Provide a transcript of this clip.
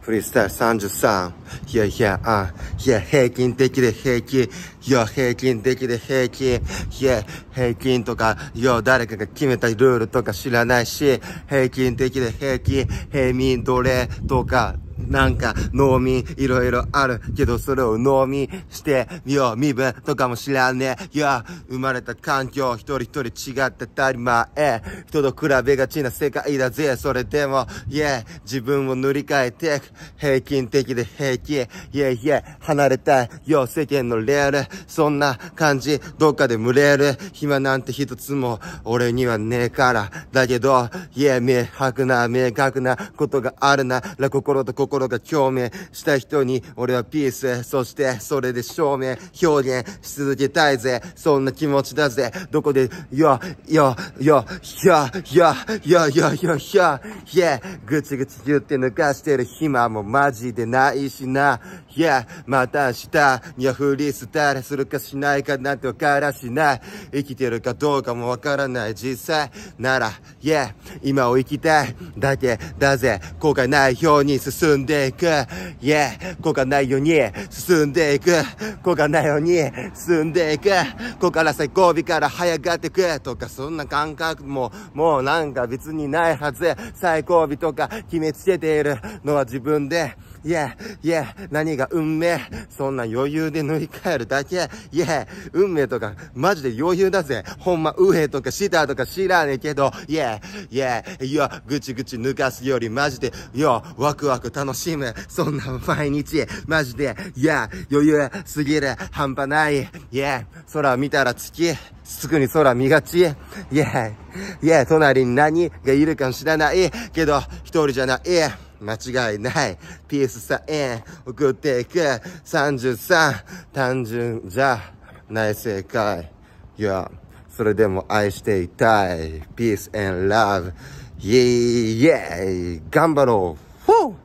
フリースタイル33。いやいや、あ、いや、平均的で平均。いや、平均的で平均。いや、平均とか、いや、誰かが決めたルールとか知らないし、平均的で平均、平民奴隷とか、なんか、農民、いろいろあるけど、それを農民してみよう。身分とかも知らねえ。いや、生まれた環境、一人一人違って当たり前。人と比べがちな世界だぜ。それでも、いえ、自分を塗り替えていく。平均的で平気。いえいえ、離れたい。よ、世間のレール。そんな感じ、どっかで群れる。暇なんて一つも、俺にはねえから。だけど、いえ、明白な、明確なことがあるなら、心と心心が共鳴した人に俺はピース、そしてそれで証明、表現し続けたいぜ。そんな気持ちだぜ。どこで、よ、よ、よ、よ、よ、よ、よ、よ、よ、いや、ぐちぐち言って抜かしてる暇もマジでないしな。いや、また明日にはフリースタイルするかしないかなんてわからしない。生きてるかどうかもわからない実際なら、いや、今を生きたいだけだぜ。後悔ないように進んでいく。いえ、こがないように進んでいく。こがないように進んでいく。こから最後尾から早がってく。とか、そんな感覚も、もうなんか別にないはず。最後尾とか決めつけているのは自分で。イェイイェイ何が運命そんな余裕で塗り替えるだけイェイ運命とか、マジで余裕だぜほんま、上とか下とか知らねえけど、イェイイェイいや、ぐちぐち抜かすよりマジで、いや、ワクワク楽しむ。そんな毎日、マジで、いや、余裕すぎる。半端ない。イェイ空見たら月。すぐに空見がち。イェイイェイ隣に何がいるかも知らない。けど、一人じゃない。間違いない。ピースサイン、送っていく。33、単純じゃない正解。いや、それでも愛していたい。ピース and love。イェイイェイ頑張ろうフォー